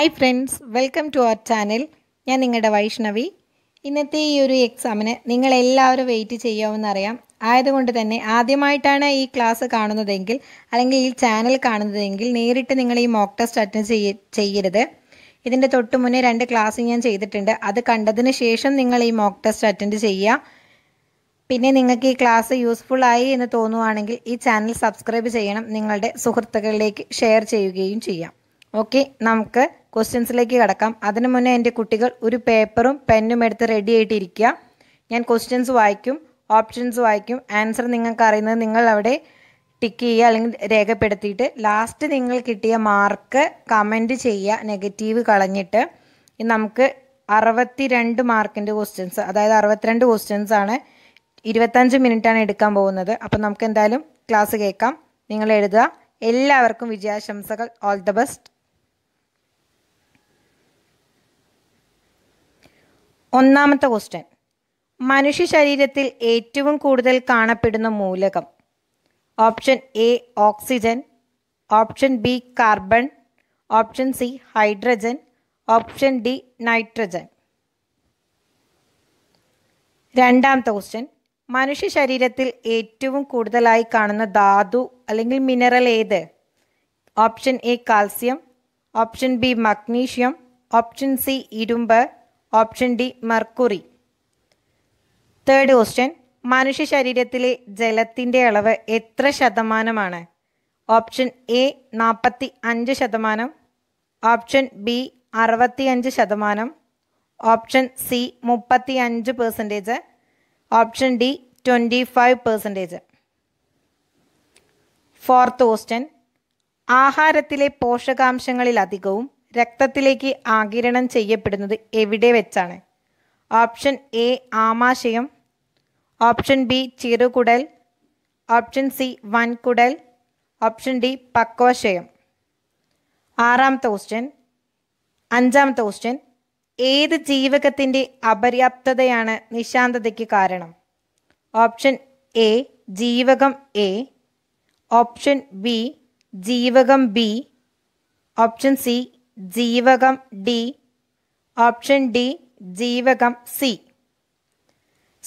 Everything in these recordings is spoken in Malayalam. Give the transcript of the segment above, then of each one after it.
hi friends welcome to our channel ഞാൻ നിങ്ങളുടെ വൈഷ്ണവി ഇന്നത്തെ ഈ ഒരു എക്സാമിന് നിങ്ങളെല്ലാവരും വെയിറ്റ് ചെയ്യാമെന്നറിയാം ആയതുകൊണ്ട് തന്നെ ആദ്യമായിട്ടാണ് ഈ ക്ലാസ് കാണുന്നതെങ്കിൽ അല്ലെങ്കിൽ ഈ ചാനൽ കാണുന്നതെങ്കിൽ നേരിട്ട് നിങ്ങൾ ഈ മോക്ക് ടെസ്റ്റ് അറ്റൻഡ് ചെയ്യ ചെയ്യരുത് ഇതിൻ്റെ തൊട്ട് മുന്നേ രണ്ട് ക്ലാസ് ഞാൻ ചെയ്തിട്ടുണ്ട് അത് കണ്ടതിന് ശേഷം നിങ്ങൾ ഈ മോക്ക് ടെസ്റ്റ് അറ്റൻഡ് ചെയ്യുക പിന്നെ നിങ്ങൾക്ക് ഈ ക്ലാസ് യൂസ്ഫുൾ ആയി എന്ന് തോന്നുവാണെങ്കിൽ ഈ ചാനൽ സബ്സ്ക്രൈബ് ചെയ്യണം നിങ്ങളുടെ സുഹൃത്തുക്കളിലേക്ക് ഷെയർ ചെയ്യുകയും ചെയ്യാം ഓക്കെ നമുക്ക് ക്വസ്റ്റ്യൻസിലേക്ക് കടക്കാം അതിനു മുന്നേ എൻ്റെ കുട്ടികൾ ഒരു പേപ്പറും പെന്നും എടുത്ത് റെഡി ആയിട്ടിരിക്കുക ഞാൻ ക്വസ്റ്റ്യൻസ് വായിക്കും ഓപ്ഷൻസ് വായിക്കും ആൻസർ നിങ്ങൾക്ക് അറിയുന്നത് നിങ്ങൾ അവിടെ ടിക്ക് ചെയ്യുക അല്ലെങ്കിൽ രേഖപ്പെടുത്തിയിട്ട് ലാസ്റ്റ് നിങ്ങൾ കിട്ടിയ മാർക്ക് കമൻറ്റ് ചെയ്യുക നെഗറ്റീവ് കളഞ്ഞിട്ട് നമുക്ക് അറുപത്തി രണ്ട് മാർക്കിൻ്റെ ക്വസ്റ്റ്യൻസ് അതായത് അറുപത്തിരണ്ട് ക്വസ്റ്റ്യൻസ് ആണ് ഇരുപത്തഞ്ച് മിനിറ്റാണ് എടുക്കാൻ പോകുന്നത് അപ്പം നമുക്ക് എന്തായാലും ക്ലാസ് കേൾക്കാം നിങ്ങൾ എഴുതുക എല്ലാവർക്കും വിജയാശംസകൾ ഓൾ ദ ബെസ്റ്റ് ഒന്നാമത്തെ ക്വസ്റ്റ്യൻ മനുഷ്യ ശരീരത്തിൽ ഏറ്റവും കൂടുതൽ കാണപ്പെടുന്ന മൂലകം option A oxygen option B carbon option C hydrogen option D nitrogen രണ്ടാമത്തെ ക്വസ്റ്റ്യൻ മനുഷ്യ ശരീരത്തിൽ ഏറ്റവും കൂടുതലായി കാണുന്ന ധാതു അല്ലെങ്കിൽ മിനറൽ ഏത് option A calcium option B magnesium option C ഇരുമ്പ് option D mercury third question മനുഷ്യ ശരീരത്തിലെ ജലത്തിൻ്റെ അളവ് എത്ര ശതമാനമാണ് ഓപ്ഷൻ എ നാൽപ്പത്തി അഞ്ച് ശതമാനം ഓപ്ഷൻ ബി അറുപത്തി അഞ്ച് ശതമാനം ഓപ്ഷൻ സി മുപ്പത്തി അഞ്ച് percentage option D twenty five percentage fourth question ആഹാരത്തിലെ പോഷകാംശങ്ങളിലധികവും രക്തത്തിലേക്ക് ആകിരണം ചെയ്യപ്പെടുന്നത് എവിടെ വെച്ചാണ് ഓപ്ഷൻ എ ആമാശയം ഓപ്ഷൻ ബി ചെറുകുടൽ ഓപ്ഷൻ സി വൻകുടൽ ഓപ്ഷൻ ഡി പക്വശയം ആറാമത്തെ ക്വസ്റ്റ്യൻ അഞ്ചാമത്തെ ക്വസ്റ്റ്യൻ ഏത് ജീവകത്തിൻ്റെ അപര്യാപ്തതയാണ് നിശാന്തതയ്ക്ക് കാരണം ഓപ്ഷൻ എ ജീവകം എ ഓപ്ഷൻ ബി ജീവകം ബി ഓപ്ഷൻ സി ജീവകം ഡി ഓപ്ഷൻ ഡി ജീവകം സി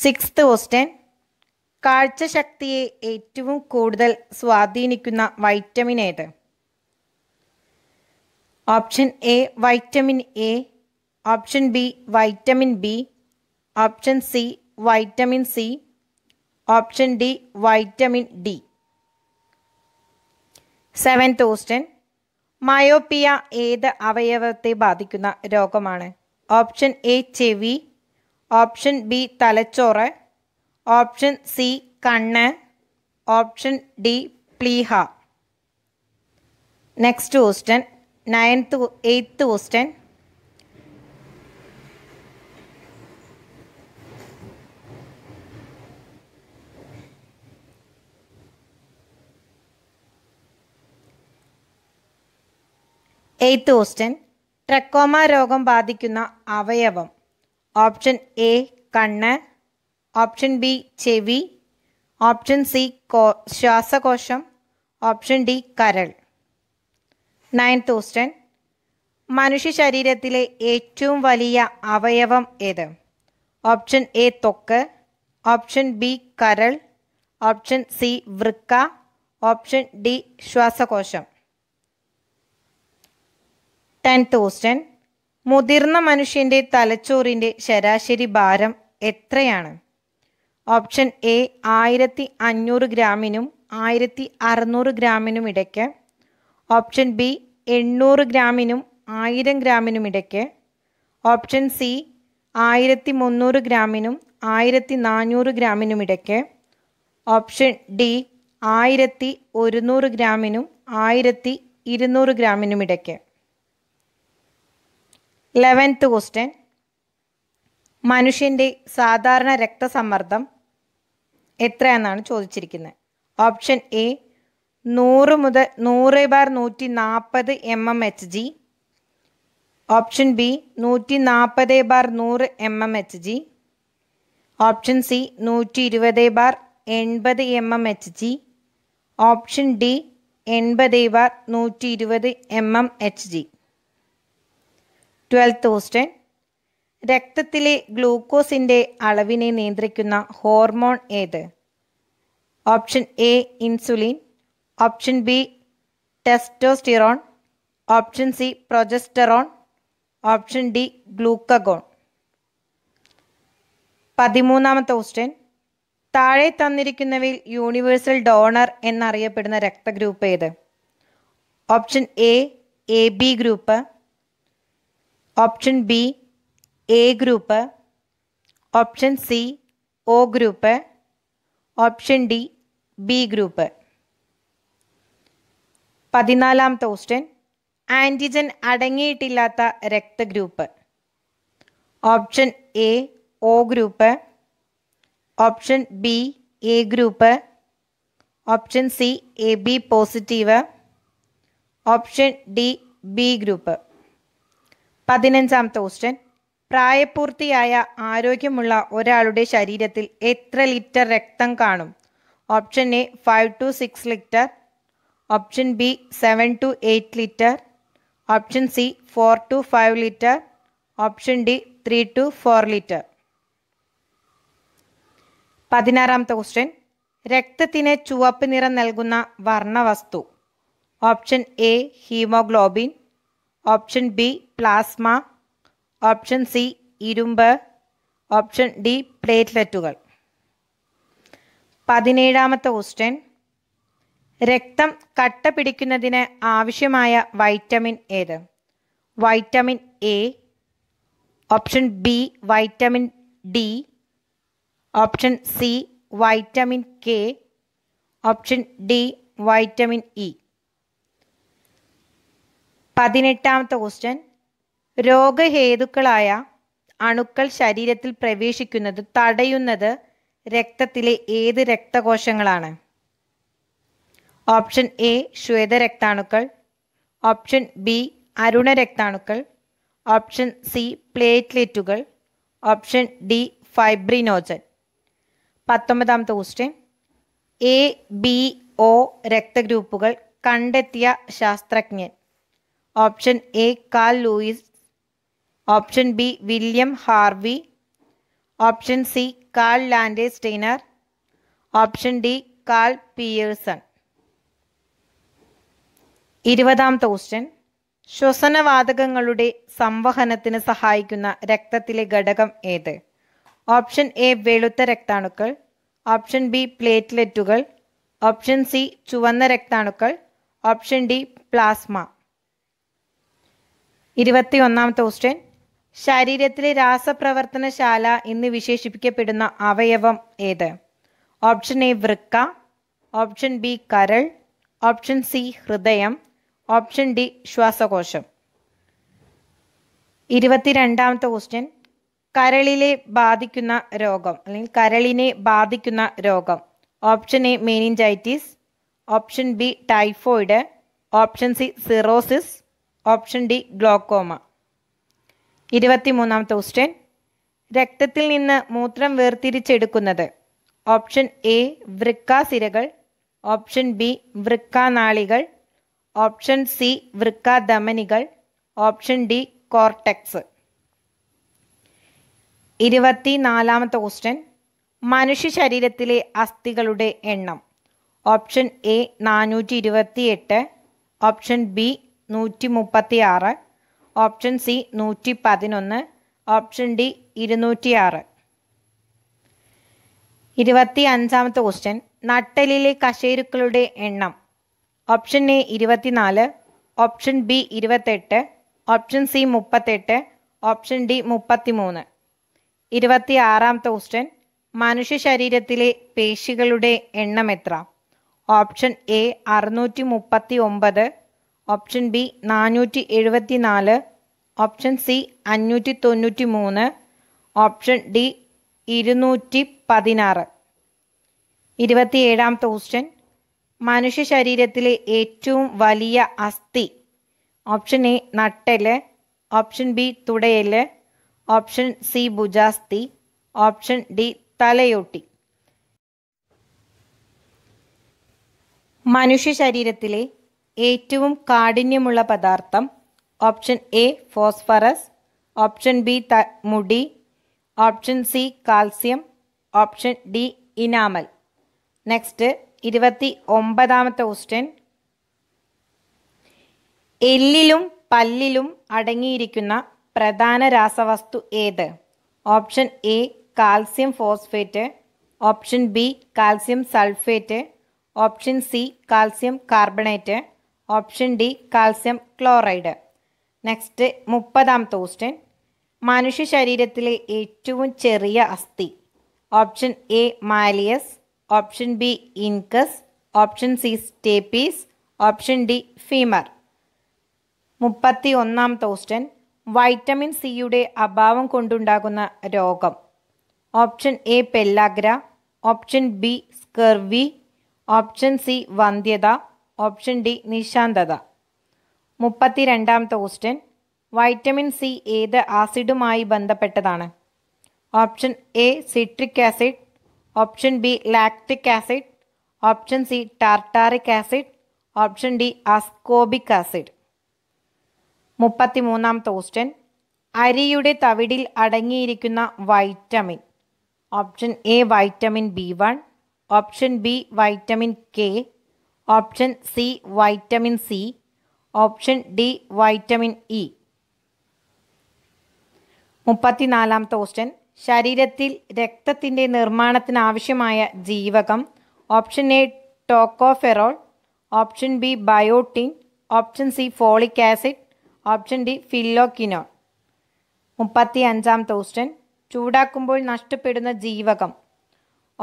സിക്സ്ത് ക്വസ്റ്റ്യൻ കാഴ്ചശക്തിയെ ഏറ്റവും കൂടുതൽ സ്വാധീനിക്കുന്ന വൈറ്റമിൻ ഏത് option A vitamin A option B vitamin B option C vitamin C option D vitamin D seventh question myopia ഏത് അവയവത്തെ ബാധിക്കുന്ന രോഗമാണ് ഓപ്ഷൻ എ ചെവി ഓപ്ഷൻ ബി തലച്ചോറ് ഓപ്ഷൻ സി കണ്ണ് ഓപ്ഷൻ ഡി പ്ലീഹ next question ninth eighth question eighth question trachoma രോഗം ബാധിക്കുന്ന അവയവം ഓപ്ഷൻ എ കണ്ണ് ഓപ്ഷൻ ബി ചെവി ഓപ്ഷൻ സി കോ ശ്വാസകോശം ഓപ്ഷൻ ഡി കരൾ നയൻത്ത് ക്വസ്റ്റ്യൻ മനുഷ്യ ശരീരത്തിലെ ഏറ്റവും വലിയ അവയവം ഏത് ഓപ്ഷൻ എ തൊക്ക് ഓപ്ഷൻ ബി കരൾ ഓപ്ഷൻ സി വൃക്ക ഓപ്ഷൻ ഡി ശ്വാസകോശം ടെൻ തൗസൻഡ് മുതിർന്ന മനുഷ്യൻ്റെ തലച്ചോറിൻ്റെ ശരാശരി ഭാരം എത്രയാണ് ഓപ്ഷൻ എ ആയിരത്തി അഞ്ഞൂറ് ഗ്രാമിനും ആയിരത്തി അറുന്നൂറ് ഗ്രാമിനും ഇടയ്ക്ക് ഓപ്ഷൻ ബി എണ്ണൂറ് ഗ്രാമിനും ആയിരം ഗ്രാമിനും ഇടയ്ക്ക് ഓപ്ഷൻ സി ആയിരത്തി മുന്നൂറ് ഗ്രാമിനും ആയിരത്തി നാനൂറ് ഗ്രാമിനും ഇടയ്ക്ക് ഓപ്ഷൻ ഡി ആയിരത്തി ഒരുന്നൂറ് ഗ്രാമിനും ആയിരത്തി ഇരുന്നൂറ് ഗ്രാമിനും ഇടയ്ക്ക് ലെവൻത്ത് ക്വസ്റ്റ്യൻ മനുഷ്യൻ്റെ സാധാരണ രക്തസമ്മർദ്ദം എത്രയെന്നാണ് ചോദിച്ചിരിക്കുന്നത് ഓപ്ഷൻ എ നൂറ് മുതൽ നൂറ് ബാർ നൂറ്റി നാൽപ്പത് M M H G option B നൂറ്റി നാൽപ്പത് ബാർ നൂറ് M M H G option C നൂറ്റി ഇരുപത് ബാർ എൺപത് M M H G option D എൺപത് ബാർ നൂറ്റി ഇരുപത് M M H G twelfth thousand രക്തത്തിലെ ഗ്ലൂക്കോസിൻ്റെ അളവിനെ നിയന്ത്രിക്കുന്ന ഹോർമോൺ ഏത് option A insulin option B testosterone option C progesterone option D glucagon പതിമൂന്നാമത്തെ ക്വസ്റ്റ്യൻ താഴെ തന്നിരിക്കുന്നവയിൽ യൂണിവേഴ്സൽ ഡോണർ എന്നറിയപ്പെടുന്ന രക്തഗ്രൂപ്പ് ഏത് option A A B group option B A group option C O group option D B group പതിനാലാമത്തെ ക്വസ്റ്റ്യൻ ആൻറ്റിജൻ അടങ്ങിയിട്ടില്ലാത്ത രക്തഗ്രൂപ്പ് option A O group option B A group option C A B positive option D B group പതിനഞ്ചാം ക്വസ്റ്റ്യൻ പ്രായപൂർത്തിയായ ആരോഗ്യമുള്ള ഒരാളുടെ ശരീരത്തിൽ എത്ര ലിറ്റർ രക്തം കാണും option A five to six litre option B seven to eight litre option C four to five litre option D three to four litre പതിനാറാം ക്വസ്റ്റ്യൻ രക്തത്തിന് ചുവപ്പ് നിറം നൽകുന്ന വർണ്ണവസ്തു option A haemoglobin option B plasma option C ഇരുമ്പ് ഓപ്ഷൻ ഡി പ്ലേറ്റ്ലെറ്റുകൾ പതിനേഴാമത്തെ ക്വസ്റ്റ്യൻ രക്തം കട്ട പിടിക്കുന്നതിന് ആവശ്യമായ വൈറ്റമിൻ ഏത് vitamin A option B vitamin D option C vitamin K option D vitamin E പതിനെട്ടാമത്തെ ക്വസ്റ്റ്യൻ രോഗഹേതുക്കളായ അണുക്കൾ ശരീരത്തിൽ പ്രവേശിക്കുന്നത് തടയുന്നത് രക്തത്തിലെ ഏത് രക്തകോശങ്ങളാണ് ഓപ്ഷൻ എ രക്താണുക്കൾ ഓപ്ഷൻ ബി അരുണ രക്താണുക്കൾ ഓപ്ഷൻ സി പ്ലേറ്റ്ലെറ്റുകൾ ഓപ്ഷൻ ഡി ഫൈബ്രിനോജൻ പത്തൊമ്പതാമത്തെ ക്വസ്റ്റ്യൻ എ ബി ഒ രക്തഗ്രൂപ്പുകൾ കണ്ടെത്തിയ ശാസ്ത്രജ്ഞൻ option A Carl Lewis option B William Harvey option C Karl Landsteiner option D Karl Pearson ഇരുപതാമത്തെ ക്വസ്റ്റ്യൻ ശ്വസനവാതകങ്ങളുടെ സംവഹനത്തിന് സഹായിക്കുന്ന രക്തത്തിലെ ഘടകം ഏത് ഓപ്ഷൻ എ വെളുത്ത രക്താണുക്കൾ ഓപ്ഷൻ ബി പ്ലേറ്റ്ലെറ്റുകൾ ഓപ്ഷൻ സി ചുവന്ന രക്താണുക്കൾ ഓപ്ഷൻ ഡി പ്ലാസ്മ ഇരുപത്തി ഒന്നാമത്തെ ക്വസ്റ്റ്യൻ ശരീരത്തിലെ രാസപ്രവർത്തനശാല എന്ന് വിശേഷിപ്പിക്കപ്പെടുന്ന അവയവം ഏത് ഓപ്ഷൻ എ വൃക്ക ഓപ്ഷൻ ബി കരൾ ഓപ്ഷൻ സി ഹൃദയം ഓപ്ഷൻ ഡി ശ്വാസകോശം ഇരുപത്തിരണ്ടാമത്തെ ക്വസ്റ്റ്യൻ കരളിലെ ബാധിക്കുന്ന രോഗം അല്ലെങ്കിൽ കരളിനെ ബാധിക്കുന്ന രോഗം option A meningitis option B typhoid option C cirrhosis option D glaucoma ഇരുപത്തിമൂന്നാമത്തെ ക്വസ്റ്റ്യൻ രക്തത്തിൽ നിന്ന് മൂത്രം വേർതിരിച്ചെടുക്കുന്നത് ഓപ്ഷൻ എ വൃക്കാസിരകൾ ഓപ്ഷൻ ബി വൃക്കാനാളികൾ ഓപ്ഷൻ സി വൃക്കാധമനികൾ ഓപ്ഷൻ ഡി കോർട്ടെക്സ് ഇരുപത്തിനാലാമത്തെ ക്വസ്റ്റ്യൻ മനുഷ്യ ശരീരത്തിലെ അസ്ഥികളുടെ എണ്ണം ഓപ്ഷൻ എ നാനൂറ്റി ഇരുപത്തി എട്ട് ഓപ്ഷൻ ബി നൂറ്റി മുപ്പത്തി ആറ് ഓപ്ഷൻ സി നൂറ്റി പതിനൊന്ന് ഓപ്ഷൻ ഡി ഇരുന്നൂറ്റി ആറ് ഇരുപത്തി അഞ്ചാമത്തെ ക്വസ്റ്റ്യൻ നട്ടലിലെ കശേരുക്കളുടെ എണ്ണം ഓപ്ഷൻ എ ഇരുപത്തിനാല് ഓപ്ഷൻ ബി ഇരുപത്തെട്ട് ഓപ്ഷൻ സി മുപ്പത്തെട്ട് ഓപ്ഷൻ ഡി മുപ്പത്തി മൂന്ന് ഇരുപത്തി ആറാമത്തെ ക്വസ്റ്റ്യൻ മനുഷ്യ ശരീരത്തിലെ പേശികളുടെ എണ്ണം എത്ര ഓപ്ഷൻ എ അറുന്നൂറ്റി മുപ്പത്തി ഒമ്പത് ഓപ്ഷൻ ബി നാനൂറ്റി എഴുപത്തി നാല് ഓപ്ഷൻ സി അഞ്ഞൂറ്റി തൊണ്ണൂറ്റി മൂന്ന് ഓപ്ഷൻ ഡി ഇരുന്നൂറ്റി പതിനാറ് ഇരുപത്തിയേഴാമത്തെ ക്വസ്റ്റ്യൻ മനുഷ്യ ശരീരത്തിലെ ഏറ്റവും വലിയ അസ്ഥി ഓപ്ഷൻ എ നട്ടല് ഓപ്ഷൻ ബി തുടയല് ഓപ്ഷൻ സി ഭുജാസ്തി ഓപ്ഷൻ ഡി തലയോട്ടി മനുഷ്യ ശരീരത്തിലെ ഏറ്റവും കാഠിന്യമുള്ള പദാർത്ഥം option A phosphorus option B മുടി option C calcium option D enamel next ഇരുപത്തി ഒമ്പതാമത്തെ ക്വസ്റ്റ്യൻ എല്ലിലും പല്ലിലും അടങ്ങിയിരിക്കുന്ന പ്രധാന രാസവസ്തു ഏത് option A calcium phosphate option B calcium sulphate option C calcium carbonate option D calcium chloride next മുപ്പതാമത്തെ ക്വസ്റ്റ്യൻ മനുഷ്യ ശരീരത്തിലെ ഏറ്റവും ചെറിയ അസ്ഥി option A malleus option B incus option C stapes option D femur മുപ്പത്തി ഒന്നാമത്തെ ക്വസ്റ്റ്യൻ വൈറ്റമിൻ സിയുടെ അഭാവം കൊണ്ടുണ്ടാകുന്ന രോഗം option A pellagra option B scurvy option C വന്ധ്യത ഓപ്ഷൻ ഡി നിശാന്തത മുപ്പത്തിരണ്ടാമത്തെ ക്വസ്റ്റ്യൻ വൈറ്റമിൻ സി ഏത് ആസിഡുമായി ബന്ധപ്പെട്ടതാണ് option A citric acid option B lactic acid option C tartaric acid option D ascorbic acid മുപ്പത്തിമൂന്നാമത്തെ ക്വസ്റ്റ്യൻ അരിയുടെ തവിടിൽ അടങ്ങിയിരിക്കുന്ന vitamin option A vitamin B one option B vitamin K option C vitamin C option D vitamin E മുപ്പത്തിനാലാമത്തെ ക്വസ്റ്റ്യൻ ശരീരത്തിൽ രക്തത്തിൻ്റെ നിർമ്മാണത്തിന് ആവശ്യമായ ജീവകം option A tocopherol option B biotin option C folic acid option D phylloquinone മുപ്പത്തി അഞ്ചാമത്തെ ക്വസ്റ്റ്യൻ ചൂടാക്കുമ്പോൾ നഷ്ടപ്പെടുന്ന ജീവകം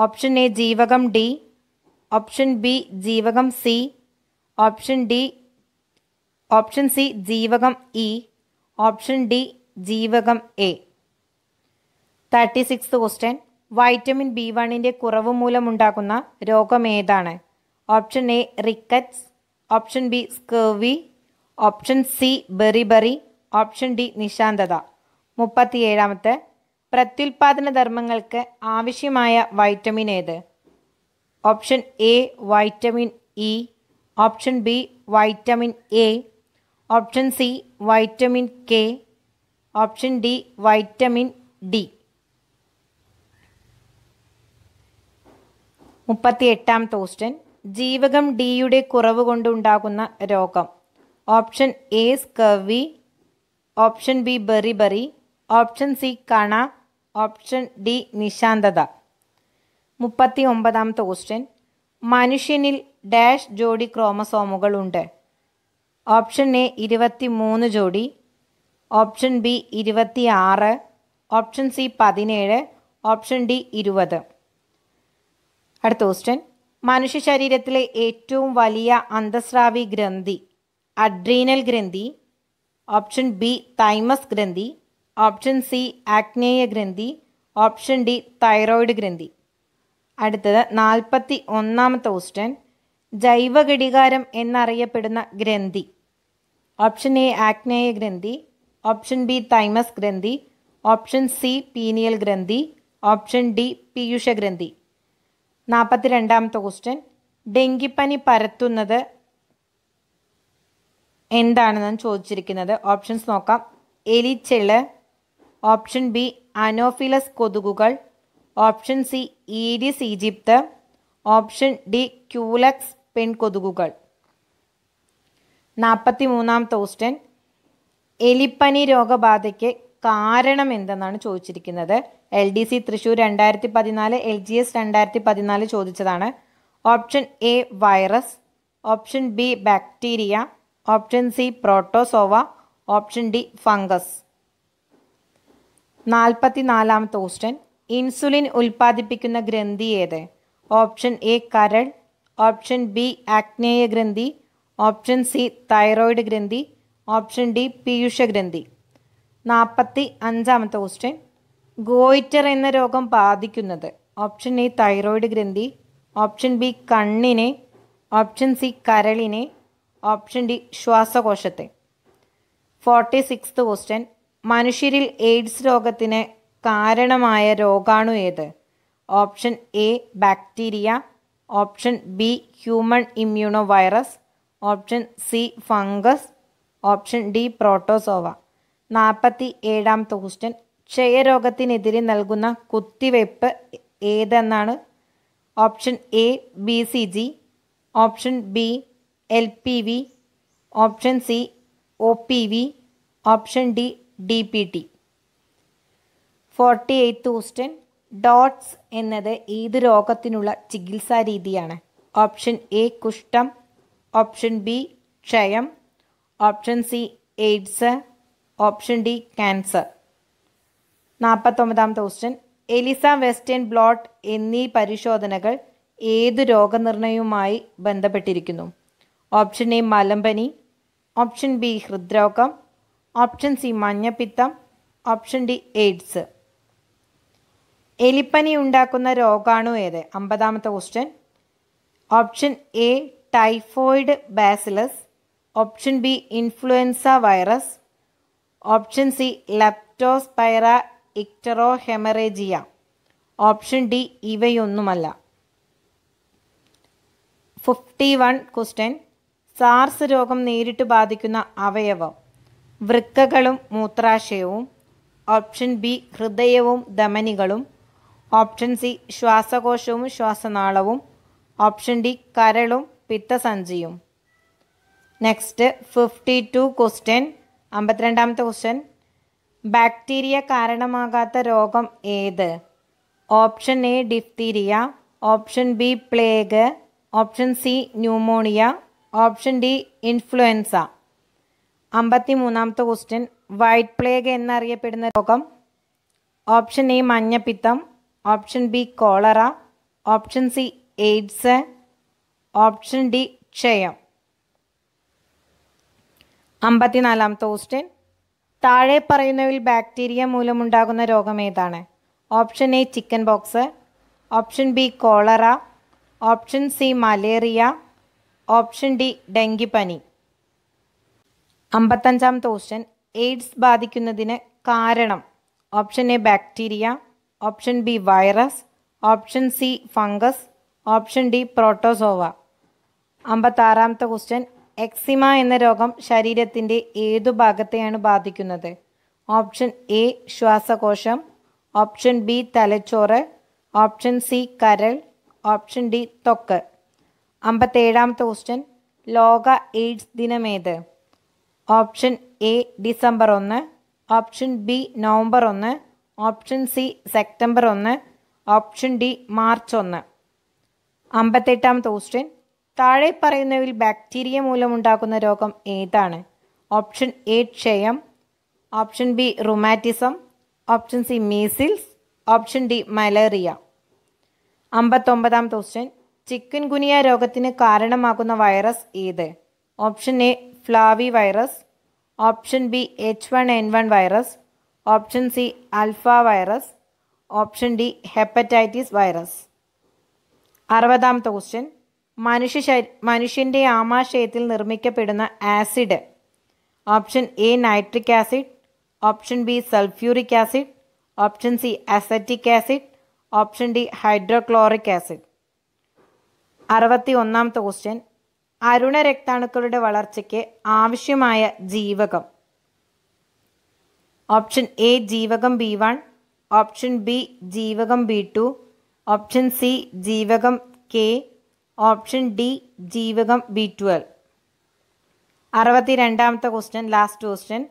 ഓപ്ഷൻ എ ജീവകം ഡി ഓപ്ഷൻ ബി ജീവകം C option D option C ജീവകം ഇ ഓപ്ഷൻ ഡി ജീവകം A thirty six question vitamin B വണ്ണിൻ്റെ കുറവ് മൂലമുണ്ടാകുന്ന രോഗം ഏതാണ് option A rickets option B scurvy option C beriberi option D നിശാന്തത മുപ്പത്തിയേഴാമത്തെ പ്രത്യുൽപാദന ധർമ്മങ്ങൾക്ക് ആവശ്യമായ വൈറ്റമിൻ ഏത് option A vitamin E option B vitamin A option C vitamin K option D vitamin D മുപ്പത്തി എട്ടാം തോസ്റ്റൻ ജീവകം ഡിയുടെ കുറവ് കൊണ്ടുണ്ടാകുന്ന രോഗം option A scurvy option B beriberi option C കണ ഓപ്ഷൻ ഡി നിശാന്തത മുപ്പത്തി ഒമ്പതാമത്തെ ക്വസ്റ്റ്യൻ മനുഷ്യനിൽ ഡാഷ് ജോഡി ക്രോമസോമുകൾ ഉണ്ട് ഓപ്ഷൻ എ ഇരുപത്തി മൂന്ന് ജോഡി ഓപ്ഷൻ ബി ഇരുപത്തി ആറ് ഓപ്ഷൻ സി പതിനേഴ് ഓപ്ഷൻ ഡി ഇരുപത് അടുത്ത ക്വസ്റ്റ്യൻ മനുഷ്യ ശരീരത്തിലെ ഏറ്റവും വലിയ അന്തസ്രാവി ഗ്രന്ഥി അഡ്രീനൽ ഗ്രന്ഥി ഓപ്ഷൻ ബി തൈമസ് ഗ്രന്ഥി ഓപ്ഷൻ സി ആഗ്നേയ ഗ്രന്ഥി ഓപ്ഷൻ ഡി തൈറോയിഡ് ഗ്രന്ഥി അടുത്തത് നാൽപ്പത്തി ഒന്നാമത്തെ ക്വസ്റ്റ്യൻ ജൈവ ഘടികാരം എന്നറിയപ്പെടുന്ന ഗ്രന്ഥി ഓപ്ഷൻ എ ആഗ്നേയ ഗ്രന്ഥി ഓപ്ഷൻ ബി തൈമസ് ഗ്രന്ഥി ഓപ്ഷൻ സി പീനിയൽ ഗ്രന്ഥി ഓപ്ഷൻ ഡി പീയൂഷ ഗ്രന്ഥി നാൽപ്പത്തി രണ്ടാമത്തെ ക്വസ്റ്റ്യൻ ഡെങ്കിപ്പനി പരത്തുന്നത് എന്താണെന്നാണ് ചോദിച്ചിരിക്കുന്നത് ഓപ്ഷൻസ് നോക്കാം എലിച്ചെള് ഓപ്ഷൻ ബി അനോഫിലസ് കൊതുകുകൾ option C Aedes aegypti option D Culex പെൺകൊതുകുകൾ നാൽപ്പത്തി മൂന്നാം തോസ്റ്റൻ എലിപ്പനി രോഗബാധയ്ക്ക് കാരണം എന്തെന്നാണ് ചോദിച്ചിരിക്കുന്നത് എൽ ഡി സി തൃശൂർ രണ്ടായിരത്തി പതിനാല് എൽ ജി എസ് രണ്ടായിരത്തി പതിനാല് ചോദിച്ചതാണ് option A virus option B bacteria option C protozoa option D fungus നാൽപ്പത്തി നാലാമത്തെ ക്വസ്റ്റ്യൻ ഇൻസുലിൻ ഉൽപ്പാദിപ്പിക്കുന്ന ഗ്രന്ഥി ഏത് ഓപ്ഷൻ എ കരൾ ഓപ്ഷൻ ബി ആക്നേയ ഗ്രന്ഥി ഓപ്ഷൻ സി തൈറോയിഡ് ഗ്രന്ഥി ഓപ്ഷൻ ഡി പീയുഷ ഗ്രന്ഥി നാൽപ്പത്തി അഞ്ചാമത്തെ ക്വസ്റ്റ്യൻ ഗോയിറ്റർ എന്ന രോഗം ബാധിക്കുന്നത് ഓപ്ഷൻ എ തൈറോയിഡ് ഗ്രന്ഥി ഓപ്ഷൻ ബി കണ്ണിനെ ഓപ്ഷൻ സി കരളിനെ ഓപ്ഷൻ ഡി ശ്വാസകോശത്തെ ഫോർട്ടി സിക്സ് ക്വസ്റ്റ്യൻ മനുഷ്യരിൽ എയ്ഡ്സ് രോഗത്തിന് കാരണമായ രോഗാണു ഏത് option A bacteria option B human immuno virus option C fungus option D protozoa നാൽപ്പത്തി ഏഴാമത്തെ ക്വസ്റ്റ്യൻ ക്ഷയരോഗത്തിനെതിരെ നൽകുന്ന കുത്തിവയ്പ്പ് ഏതെന്നാണ് option A B C G option B L P V option C O P V option D D P T forty eight question DOTS എന്നത് ഏത് രോഗത്തിനുള്ള ചികിത്സാ രീതിയാണ് ഓപ്ഷൻ എ കുഷ്ഠം ഓപ്ഷൻ ബി ക്ഷയം option C AIDS option D cancer നാൽപ്പത്തൊമ്പതാമത്തെ ക്വസ്റ്റ്യൻ എലിസ വെസ്റ്റേൺ ബ്ലോട്ട് എന്നീ പരിശോധനകൾ ഏത് രോഗനിർണയവുമായി ബന്ധപ്പെട്ടിരിക്കുന്നു ഓപ്ഷൻ എ മലമ്പനി ഓപ്ഷൻ ബി ഹൃദ്രോഗം ഓപ്ഷൻ സി മഞ്ഞപ്പിത്തം ഓപ്ഷൻ ഡി എയ്ഡ്സ് എലിപ്പനി ഉണ്ടാക്കുന്ന രോഗാണു ഏത് അമ്പതാമത്തെ question option A typhoid bacillus option B influenza virus option C Leptospira icterohaemorrhagiae option D ഇവയൊന്നുമല്ല ഫിഫ്റ്റി വൺ ക്വസ്റ്റ്യൻ സാർസ് രോഗം നേരിട്ട് ബാധിക്കുന്ന അവയവം വൃക്കകളും മൂത്രാശയവും ഓപ്ഷൻ ബി ഹൃദയവും ധമനികളും ഓപ്ഷൻ സി ശ്വാസകോശവും ശ്വാസനാളവും ഓപ്ഷൻ ഡി കരളും പിത്തസഞ്ചിയും നെക്സ്റ്റ് ഫിഫ്റ്റി ടു ക്വസ്റ്റ്യൻ അമ്പത്തിരണ്ടാമത്തെ ക്വസ്റ്റ്യൻ ബാക്ടീരിയ കാരണമാകാത്ത രോഗം ഏത് option A diphtheria option B plague option C pneumonia option D influenza അമ്പത്തി മൂന്നാമത്തെ ക്വസ്റ്റ്യൻ വൈറ്റ് പ്ലേഗ് എന്നറിയപ്പെടുന്ന രോഗം ഓപ്ഷൻ എ മഞ്ഞപ്പിത്തം option B cholera option C AIDS option D ക്ഷയം അമ്പത്തിനാലാമത്തെ ക്വസ്റ്റ്യൻ താഴെ പറയുന്നവയിൽ ബാക്ടീരിയ മൂലമുണ്ടാകുന്ന രോഗം ഏതാണ് option A chicken pox option B cholera option C malaria option D ഡെങ്കിപ്പനി അമ്പത്തഞ്ചാമത്തെ ഓസ്റ്റൻ എയ്ഡ്സ് ബാധിക്കുന്നതിന് കാരണം option A bacteria option B virus option C fungus option D protozoa അമ്പത്താറാമത്തെ ക്വസ്റ്റ്യൻ എക്സിമ എന്ന രോഗം ശരീരത്തിൻ്റെ ഏതു ഭാഗത്തെയാണ് ബാധിക്കുന്നത് ഓപ്ഷൻ എ ശ്വാസകോശം ഓപ്ഷൻ ബി തലച്ചോറ് ഓപ്ഷൻ സി കരൾ ഓപ്ഷൻ ഡി തൊക്ക് അമ്പത്തേഴാമത്തെ ക്വസ്റ്റ്യൻ ലോക എയ്ഡ്സ് ദിനമേത് ഓപ്ഷൻ എ ഡിസംബർ ഒന്ന് ഓപ്ഷൻ ബി നവംബർ ഒന്ന് ഓപ്ഷൻ സി സെപ്റ്റംബർ ഒന്ന് ഓപ്ഷൻ ഡി മാർച്ച് ഒന്ന് അമ്പത്തെട്ടാമത്തെ ക്വസ്റ്റ്യൻ താഴെ പറയുന്നവയിൽ ബാക്ടീരിയ മൂലമുണ്ടാകുന്ന രോഗം ഏതാണ് ഓപ്ഷൻ എ ക്ഷയം option B rheumatism option C measles option D malaria അമ്പത്തൊമ്പതാം ക്വസ്റ്റ്യൻ ചിക്കൻ ഗുനിയ രോഗത്തിന് കാരണമാകുന്ന വൈറസ് ഏത് option A flavivirus option B H one N one virus option C alpha virus option D hepatitis virus അറുപതാമത്തെ ക്വസ്റ്റ്യൻ മനുഷ്യ മനുഷ്യൻ്റെ ആമാശയത്തിൽ നിർമ്മിക്കപ്പെടുന്ന acid option A nitric acid option B sulphuric acid option C acetic acid option D hydrochloric acid അറുപത്തി ഒന്നാമത്തെ ക്വസ്റ്റ്യൻ അരുണരക്താണുക്കളുടെ വളർച്ചയ്ക്ക് ആവശ്യമായ ജീവകം ഓപ്ഷൻ എ ജീവകം ബി വൺ ഓപ്ഷൻ ബി ജീവകം ബി ടു ഓപ്ഷൻ സി ജീവകം കെ ഓപ്ഷൻ ഡി ജീവകം ബി ട്വൽവ് അറുപത്തി രണ്ടാമത്തെ question last question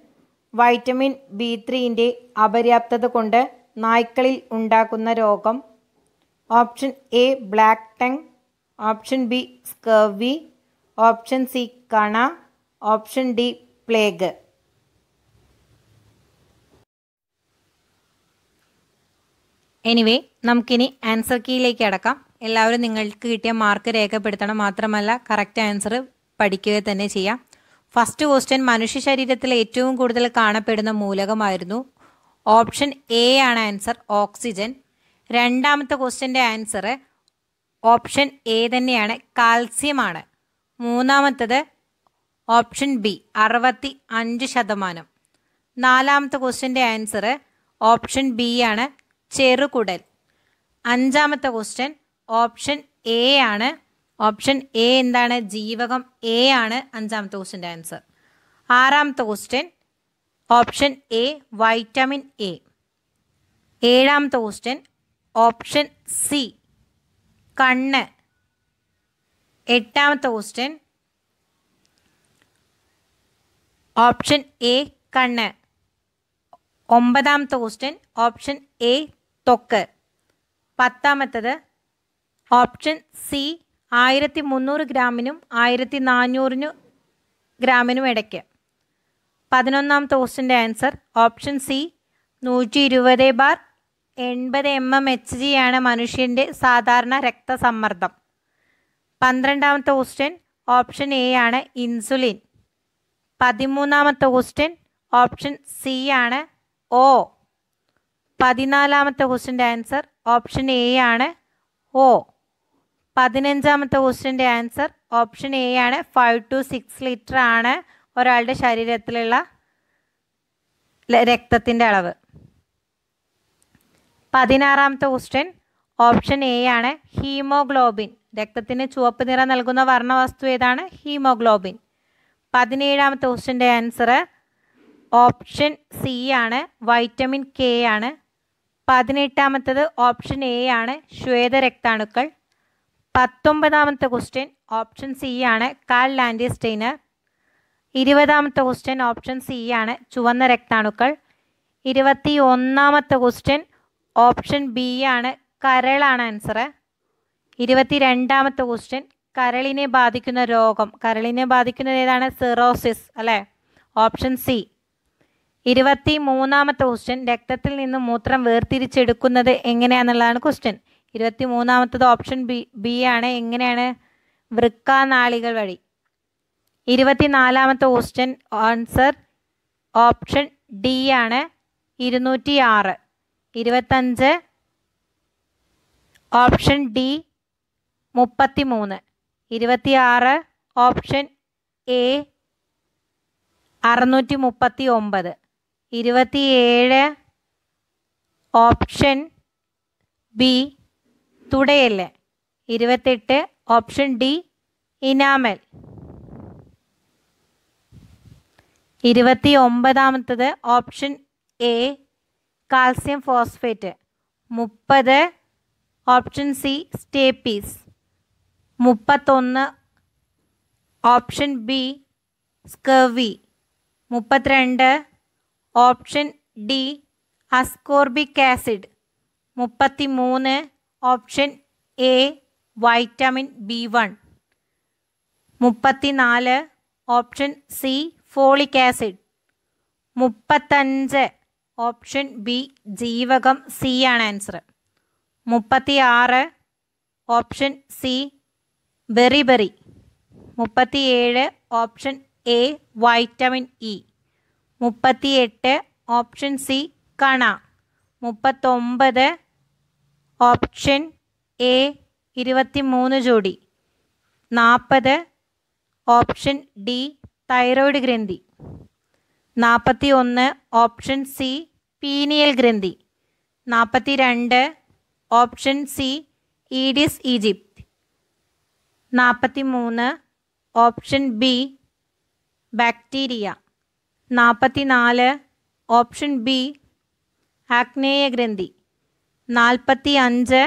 vitamin B ത്രീൻ്റെ അപര്യാപ്തത കൊണ്ട് നായ്ക്കളിൽ ഉണ്ടാക്കുന്ന രോഗം option A black tongue option B scurvy option C കണ ഓപ്ഷൻ ഡി പ്ലേഗ് എനിവേ നമുക്കിനി ആൻസർ കീയിലേക്ക് അടക്കാം എല്ലാവരും നിങ്ങൾക്ക് കിട്ടിയ മാർക്ക് രേഖപ്പെടുത്തണം മാത്രമല്ല കറക്റ്റ് ആൻസർ പഠിക്കുക തന്നെ ചെയ്യാം ഫസ്റ്റ് ക്വസ്റ്റ്യൻ മനുഷ്യ ശരീരത്തിൽ ഏറ്റവും കൂടുതൽ കാണപ്പെടുന്ന മൂലകമായിരുന്നു ഓപ്ഷൻ എ ആണ് ആൻസർ ഓക്സിജൻ രണ്ടാമത്തെ ക്വസ്റ്റ്യൻ്റെ ആൻസർ ഓപ്ഷൻ എ തന്നെയാണ് കാൽസ്യമാണ് മൂന്നാമത്തത് ഓപ്ഷൻ ബി അറുപത്തി അഞ്ച് ശതമാനം നാലാമത്തെ ക്വസ്റ്റ്യൻ്റെ ആൻസർ ഓപ്ഷൻ ബി ആണ് ചെറുകുടൽ അഞ്ചാമത്തെ ക്വസ്റ്റ്യൻ ഓപ്ഷൻ എ ആണ് ഓപ്ഷൻ എ എന്താണ് ജീവകം എ ആണ് അഞ്ചാമത്തെ ക്വസ്റ്റിൻ്റെ ആൻസർ ആറാമത്തെ question option A vitamin A ഏഴാമത്തെ ക്വസ്റ്റ്യൻ ഓപ്ഷൻ സി കണ്ണ് എട്ടാമത്തെ ക്വസ്റ്റ്യൻ ഓപ്ഷൻ എ കണ്ണ് ഒമ്പതാമത്തെ ക്വസ്റ്റ്യൻ ഓപ്ഷൻ എ തൊക്ക് പത്താമത്തത് ഓപ്ഷൻ സി ആയിരത്തി മുന്നൂറ് ഗ്രാമിനും ആയിരത്തി നാനൂറിന് ഗ്രാമിനും ഇടയ്ക്ക് പതിനൊന്നാമത്തെ ക്വസ്റ്റിൻ്റെ ആൻസർ ഓപ്ഷൻ സി നൂറ്റി ഇരുപത് ബാർ എൺപത് എം എം എച്ച് ജി ആണ് മനുഷ്യൻ്റെ സാധാരണ രക്തസമ്മർദ്ദം പന്ത്രണ്ടാമത്തെ ക്വസ്റ്റ്യൻ ഓപ്ഷൻ എ ആണ് ഇൻസുലിൻ പതിമൂന്നാമത്തെ ക്വസ്റ്റ്യൻ ഓപ്ഷൻ സി ആണ് ഓ പതിനാലാമത്തെ ക്വസ്റ്റിൻ്റെ ആൻസർ ഓപ്ഷൻ എ ആണ് ഓ പതിനഞ്ചാമത്തെ ക്വസ്റ്റിൻ്റെ ആൻസർ ഓപ്ഷൻ എ ആണ് ഫൈവ് ടു സിക്സ് ലിറ്റർ ആണ് ഒരാളുടെ ശരീരത്തിലുള്ള രക്തത്തിൻ്റെ അളവ് പതിനാറാമത്തെ ക്വസ്റ്റ്യൻ ഓപ്ഷൻ എ ആണ് ഹീമോഗ്ലോബിൻ രക്തത്തിന് ചുവപ്പ് നിറം നൽകുന്ന വർണ്ണവസ്തു ഏതാണ് ഹീമോഗ്ലോബിൻ പതിനേഴാമത്തെ ക്വസ്റ്റിൻ്റെ ആൻസർ ഓപ്ഷൻ സി ആണ് വൈറ്റമിൻ കെ ആണ് പതിനെട്ടാമത്തത് ഓപ്ഷൻ എ ആണ് ശ്വേത രക്താണുക്കൾ പത്തൊമ്പതാമത്തെ ക്വസ്റ്റ്യൻ ഓപ്ഷൻ സി ആണ് കാൽ ലാൻഡി സ്റ്റെയിനർ ഇരുപതാമത്തെ ക്വസ്റ്റ്യൻ ഓപ്ഷൻ സി ആണ് ചുവന്ന രക്താണുക്കൾ ഇരുപത്തി ഒന്നാമത്തെ ക്വസ്റ്റ്യൻ ഓപ്ഷൻ ബി ആണ് കരളാണ് ആൻസർ ഇരുപത്തി രണ്ടാമത്തെ ക്വസ്റ്റ്യൻ കരളിനെ ബാധിക്കുന്ന രോഗം കരളിനെ ബാധിക്കുന്നത് ഏതാണ് സിറോസിസ് അല്ലേ ഓപ്ഷൻ സി ഇരുപത്തി മൂന്നാമത്തെ ക്വസ്റ്റ്യൻ രക്തത്തിൽ നിന്ന് മൂത്രം വേർതിരിച്ചെടുക്കുന്നത് എങ്ങനെയാണെന്നുള്ളതാണ് ക്വസ്റ്റ്യൻ ഇരുപത്തി മൂന്നാമത്തത് ഓപ്ഷൻ ബി ബി ആണ് എങ്ങനെയാണ് വൃക്കാനാളികൾ വഴി ഇരുപത്തിനാലാമത്തെ ക്വസ്റ്റ്യൻ ആൻസർ ഓപ്ഷൻ ഡി ആണ് ഇരുന്നൂറ്റി ആറ് ഇരുപത്തഞ്ച് ഓപ്ഷൻ ഡി മുപ്പത്തി മൂന്ന് ഇരുപത്തി ആറ് ഓപ്ഷൻ എ അറുന്നൂറ്റി മുപ്പത്തി ഒമ്പത് ഇരുപത്തിയേഴ് ഓപ്ഷൻ ബി തുടയല് ഇരുപത്തെട്ട് ഓപ്ഷൻ ഡി ഇനാമൽ ഇരുപത്തി ഒമ്പതാമത്തത് ഓപ്ഷൻ എ കാൽസ്യം ഫോസ്ഫേറ്റ് മുപ്പത് ഓപ്ഷൻ സി സ്റ്റേപ്പീസ് മുപ്പത്തൊന്ന് ഓപ്ഷൻ ബി സ്കർവി മുപ്പത്തിരണ്ട് ഓപ്ഷൻ ഡി അസ്കോർബിക് ആസിഡ് മുപ്പത്തി മൂന്ന് option A vitamin B one മുപ്പത്തി നാല് ഓപ്ഷൻ സി ഫോളിക് ആസിഡ് മുപ്പത്തഞ്ച് ഓപ്ഷൻ ബി ജീവകം സി ആണ് ആൻസർ മുപ്പത്തി ആറ് ഓപ്ഷൻ സി ബെറി ബെറി ഏഴ് ഓപ്ഷൻ എ വൈറ്റമിൻ ഇ മുപ്പത്തിയെട്ട് ഓപ്ഷൻ സി കണ മുപ്പത്തൊമ്പത് ഓപ്ഷൻ എ ഇരുപത്തി മൂന്ന് ജോഡി നാൽപ്പത് ഓപ്ഷൻ ഡി തൈറോയിഡ് ഗ്രന്ഥി നാൽപ്പത്തി ഒന്ന് ഓപ്ഷൻ സി പീനിയൽ ഗ്രന്ഥി നാൽപ്പത്തി രണ്ട് ഓപ്ഷൻ സി ഈഡിസ് ഈജിപ്ത് നാൽപ്പത്തി മൂന്ന് ഓപ്ഷൻ ബി ബാക്ടീരിയ നാൽപ്പത്തിനാല് ഓപ്ഷൻ ബി ആഗ്നേയ ഗ്രന്ഥി നാൽപ്പത്തി അഞ്ച്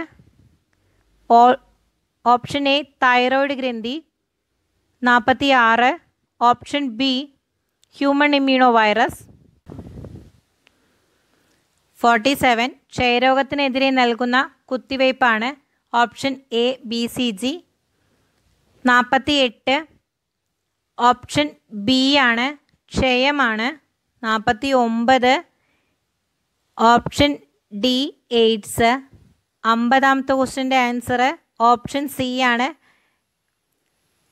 ഓപ്ഷൻ എ തൈറോയിഡ് ഗ്രന്ഥി നാൽപ്പത്തി ആറ് option B human immuno virus forty seven ക്ഷയരോഗത്തിനെതിരെ നൽകുന്ന കുത്തിവയ്പ്പാണ് option A B C G നാൽപ്പത്തി എട്ട് ഓപ്ഷൻ ബി ആണ് ക്ഷയമാണ് നാൽപ്പത്തി ഒമ്പത് ഓപ്ഷൻ ഡി എയ്ഡ്സ് അമ്പതാമത്തെ ക്വസ്റ്റിൻ്റെ ആൻസർ ഓപ്ഷൻ സി ആണ്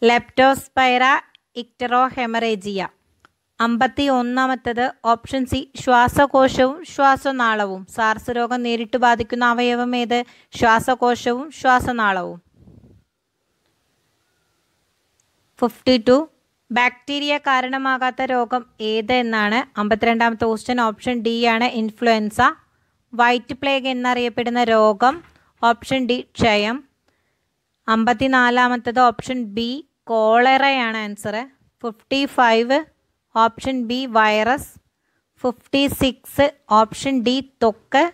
ലെപ്റ്റോസ്പൈറ ഇക്ടറോ ഹെമറേജിയ അമ്പത്തി ഒന്നാമത്തത് ഓപ്ഷൻ സി ശ്വാസകോശവും ശ്വാസനാളവും സാർസ് രോഗം നേരിട്ട് ബാധിക്കുന്ന അവയവം ഏത് ശ്വാസകോശവും ശ്വാസനാളവും ഫിഫ്റ്റി ടു ബാക്ടീരിയ കാരണമാകാത്ത രോഗം ഏത് എന്നാണ് അമ്പത്തിരണ്ടാമത്തെ ക്വസ്റ്റ്യൻ ഓപ്ഷൻ ഡി ആണ് ഇൻഫ്ലുവൻസ വൈറ്റ് പ്ലേഗ് എന്നറിയപ്പെടുന്ന രോഗം ഓപ്ഷൻ ഡി ക്ഷയം അമ്പത്തിനാലാമത്തത് ഓപ്ഷൻ ബി കോളറയാണ് answer fifty five option B virus fifty six option D തൊക്ക്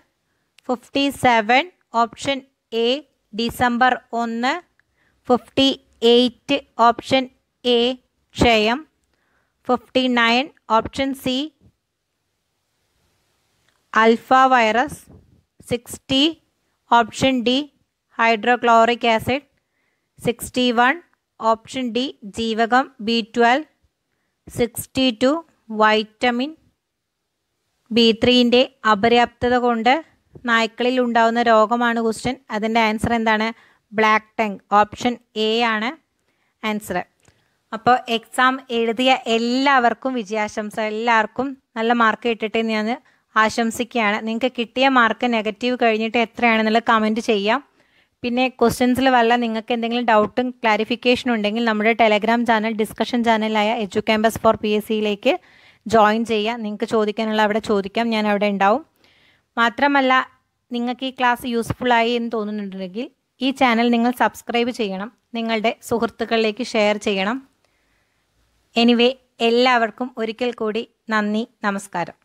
fifty seven option A December ഒന്ന് ഫിഫ്റ്റി എയ്റ്റ് ഓപ്ഷൻ എ ക്ഷയം fifty nine option C alpha virus sixty option D hydrochloric acid sixty one option D ജീവകം B twelve sixty two vitamin B ത്രീൻ്റെ അപര്യാപ്തത കൊണ്ട് നായ്ക്കളിൽ ഉണ്ടാകുന്ന രോഗമാണ് ക്വസ്റ്റ്യൻ അതിൻ്റെ ആൻസർ എന്താണ് ബ്ലാക്ക് ടങ് ഓപ്ഷൻ എ ആണ് ആൻസർ അപ്പോൾ എക്സാം എഴുതിയ എല്ലാവർക്കും വിജയാശംസ എല്ലാവർക്കും നല്ല മാർക്ക് കിട്ടട്ടെ എന്ന് ഞാൻ ആശംസിക്കുകയാണ് നിങ്ങൾക്ക് കിട്ടിയ മാർക്ക് നെഗറ്റീവ് കഴിഞ്ഞിട്ട് എത്രയാണെന്നുള്ള കമൻറ്റ് ചെയ്യാം പിന്നെ ക്വസ്റ്റ്യൻസിൽ വല്ല നിങ്ങൾക്ക് എന്തെങ്കിലും ഡൗട്ടും ക്ലാരിഫിക്കേഷൻ ഉണ്ടെങ്കിൽ നമ്മുടെ ടെലഗ്രാം ചാനൽ ഡിസ്കഷൻ ചാനലായ Edu Campus for P S സിയിലേക്ക് ജോയിൻ ചെയ്യാം നിങ്ങൾക്ക് ചോദിക്കാനുള്ള അവിടെ ചോദിക്കാം ഞാൻ അവിടെ ഉണ്ടാവും മാത്രമല്ല നിങ്ങൾക്ക് ഈ ക്ലാസ് യൂസ്ഫുള്ളായി എന്ന് തോന്നുന്നുണ്ടെങ്കിൽ ഈ ചാനൽ നിങ്ങൾ സബ്സ്ക്രൈബ് ചെയ്യണം നിങ്ങളുടെ സുഹൃത്തുക്കളിലേക്ക് ഷെയർ ചെയ്യണം എനിവേ എല്ലാവർക്കും ഒരിക്കൽ കൂടി നന്ദി നമസ്കാരം